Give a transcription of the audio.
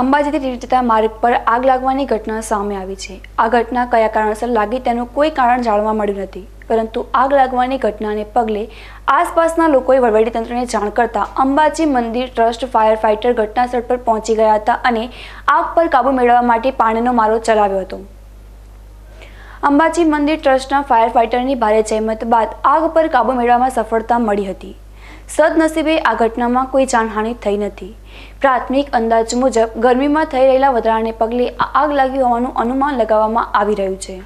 અંબાજીથી read માર્ગ પર આગ લાગવાની ઘટના સામે આવી છે આ ઘટના કયા કારણસર લાગી તેનું કોઈ કારણ જાણવા મળ્યું નથી પરંતુ આગ લાગવાની ઘટનાને પગલે આસપાસના લોકોએ વહીવટીતંત્રને જાણ કરતા અંબાજી મંદિર ટ્રસ્ટ ફાયર ફાઇટર ઘટનાસ્થળ પર પહોંચી ગયા હતા અને આગ પર કાબૂ મેળવવા માટે પાણીનો મારો ચલાવ્યો હતો અંબાજી મંદિર ટ્રસ્ટના ફાયર ફાઇટરની ભારે જહેમત બાદ આગ પર કાબૂ મેળવવામાં સફળતા મળી હતી સદનસીબે આ ઘટનામાં કોઈ જાનહાનિ થઈ નથી પ્રાથમિક અંદાજ મુજબ ગરમીમાં થઈ રહેલા વધારાને પગલે આગ લાગી હોવાનું અનુમાન લગાવવામાં આવી રહ્યું છે